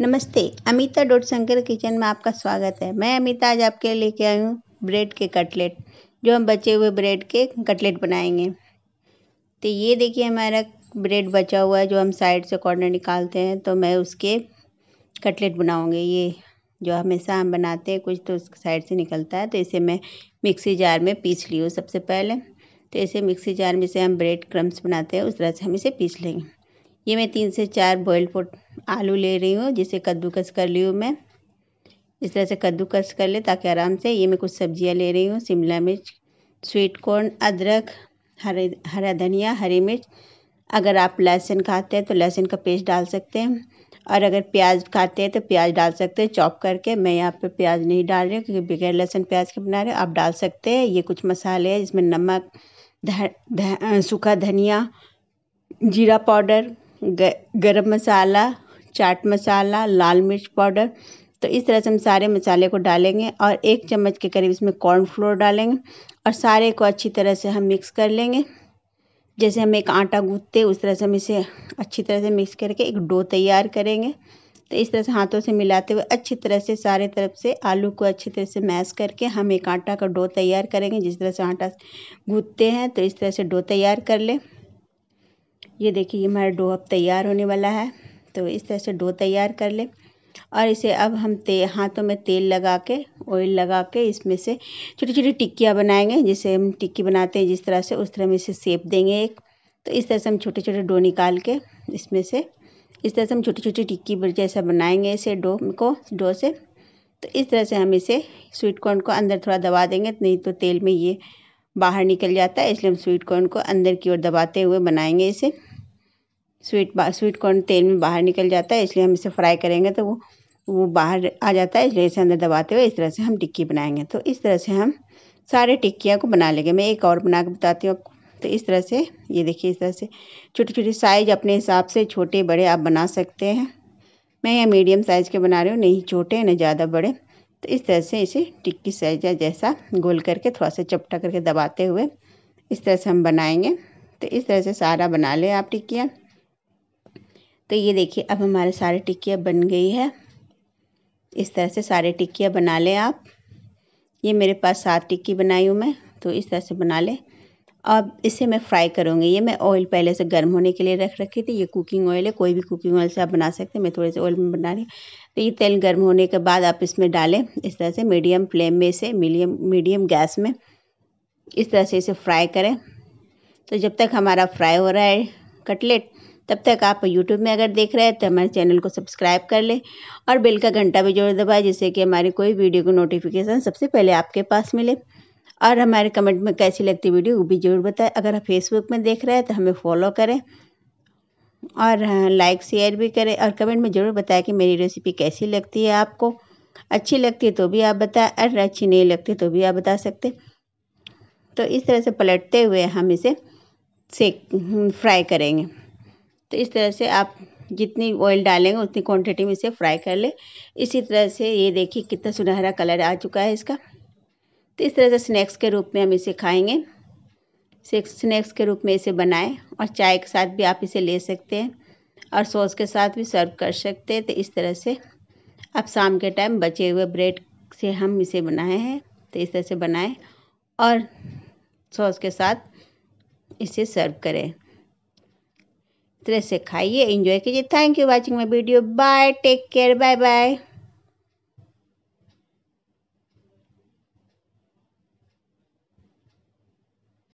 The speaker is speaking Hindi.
नमस्ते अमिता डोट शंकर किचन में आपका स्वागत है मैं अमिता आज आपके लिए लेके आई हूँ ब्रेड के कटलेट जो हम बचे हुए ब्रेड के कटलेट बनाएंगे तो ये देखिए हमारा ब्रेड बचा हुआ है जो हम साइड से कॉर्नर निकालते हैं तो मैं उसके कटलेट बनाऊँगी ये जो हमेशा हम बनाते हैं कुछ तो उस साइड से निकलता है तो इसे मैं मिक्सी जार में पीस ली हूँ सबसे पहले तो इसे मिक्सी जार में से हम ब्रेड क्रम्स बनाते हैं उस तरह से हम इसे पीस लेंगे ये मैं तीन से चार बॉयल आलू ले रही हूँ जिसे कद्दूकस कर ली हूँ मैं इस तरह से कद्दूकस कर ले ताकि आराम से ये मैं कुछ सब्जियाँ ले रही हूँ शिमला मिर्च स्वीट कॉर्न अदरक हरे हरा धनिया हरी मिर्च अगर आप लहसुन खाते हैं तो लहसुन का पेस्ट डाल सकते हैं और अगर प्याज खाते हैं तो प्याज डाल सकते हैं चॉप करके मैं यहाँ पे प्याज नहीं डाल रही हूँ क्योंकि बगैर लहसुन प्याज के बना रहे हो आप डाल सकते हैं ये कुछ मसाले हैं जिसमें नमक सूखा धनिया जीरा पाउडर गरम मसाला चाट मसाला लाल मिर्च पाउडर तो इस तरह से हम सारे मसाले को डालेंगे और एक चम्मच के करीब इसमें कॉर्नफ्लोर डालेंगे और सारे को अच्छी तरह से हम मिक्स कर लेंगे जैसे हम एक आटा गूंथते उस तरह से हम इसे अच्छी तरह से मिक्स करके एक डो तैयार करेंगे तो इस तरह से हाथों से मिलाते हुए अच्छी तरह से सारे तरफ से आलू को अच्छी तरह से मैश करके हम एक आटा का डो तैयार करेंगे जिस तरह से आटा गूंथते हैं तो इस तरह से डो तैयार कर लें ये देखिए हमारा डो अब तैयार होने वाला है तो इस तरह से डो तैयार कर लें और इसे अब हम ते हाथों में तेल लगा के ऑयल लगा के इसमें से छोटी छोटी टिक्कियाँ बनाएंगे जिसे हम टिक्की बनाते हैं जिस तरह से उस तरह हम इसे सेप देंगे एक तो इस तरह से हम छोटे छोटे डो निकाल के इसमें से इस तरह से हम छोटी छोटी टिक्की जैसा बनाएंगे इसे डो को डो से तो इस तरह से हम इसे स्वीट कॉर्न को अंदर थोड़ा दबा देंगे नहीं तो तेल में ये बाहर निकल जाता है इसलिए हम स्वीट कॉर्न को अंदर की ओर दबाते हुए बनाएंगे इसे स्वीट स्वीट कॉर्न तेल में बाहर निकल जाता है इसलिए हम इसे फ्राई करेंगे तो वो वो बाहर आ जाता है इसलिए इसे अंदर दबाते हुए इस तरह से हम टिक्की बनाएंगे तो इस तरह से हम सारे टिक्कियाँ को बना लेंगे मैं एक और बना के बताती हूँ आपको तो इस तरह से ये देखिए इस तरह से छोटे छोटे साइज अपने हिसाब से छोटे बड़े आप बना सकते हैं मैं यहाँ मीडियम साइज़ के बना रही हूँ नहीं छोटे ना ज़्यादा बड़े तो इस तरह से इसे टिक्की साइज जैसा गोल करके थोड़ा सा चपटा करके दबाते हुए इस तरह से हम बनाएंगे तो इस तरह से सारा बना लें आप टिक्कियाँ तो ये देखिए अब हमारे सारे टिक्कियाँ बन गई है इस तरह से सारे टिक्कियाँ बना लें आप ये मेरे पास सात टिक्की बनाई हूँ मैं तो इस तरह से बना लें अब इसे मैं फ्राई करूँगी ये मैं ऑयल पहले से गर्म होने के लिए रख रखी थी ये कुकिंग ऑयल है कोई भी कुकिंग ऑयल से आप बना सकते हैं मैं थोड़े से ऑयल में बना रही तो ये तेल गर्म होने के बाद आप इसमें डालें इस तरह से मीडियम फ्लेम में इसे मीडियम मीडियम गैस में इस तरह से इसे फ्राई करें तो जब तक हमारा फ्राई हो रहा है कटलेट तब तक आप यूट्यूब में अगर देख रहे हैं तो हमारे चैनल को सब्सक्राइब कर लें और बेल का घंटा भी जरूर दबाएं जिससे कि हमारी कोई वीडियो की नोटिफिकेशन सबसे पहले आपके पास मिले और हमारे कमेंट में कैसी लगती वीडियो वो भी ज़रूर बताएं अगर आप फेसबुक में देख रहे हैं तो हमें फॉलो करें और लाइक शेयर भी करें और कमेंट में ज़रूर बताएं कि मेरी रेसिपी कैसी लगती है आपको अच्छी लगती है तो भी आप बताएं और अच्छी नहीं लगती तो भी आप बता सकते तो इस तरह से पलटते हुए हम इसे सेक फ्राई हम्म, करेंगे तो इस तरह से आप जितनी ऑयल डालेंगे उतनी क्वांटिटी में इसे फ्राई कर लें इसी तरह से ये देखिए कितना सुनहरा कलर आ चुका है इसका तो इस तरह से स्नैक्स के रूप में हम इसे खाएंगे स्नैक्स के रूप में इसे बनाएं और चाय के साथ भी आप इसे ले सकते हैं और सॉस के साथ भी सर्व कर सकते हैं तो इस तरह से अब शाम के टाइम बचे हुए ब्रेड से हम इसे बनाए हैं तो इस तरह से बनाएँ और सॉस के साथ इसे सर्व करें तरह से खाइए एंजॉय कीजिए thank you watching my video bye take care bye bye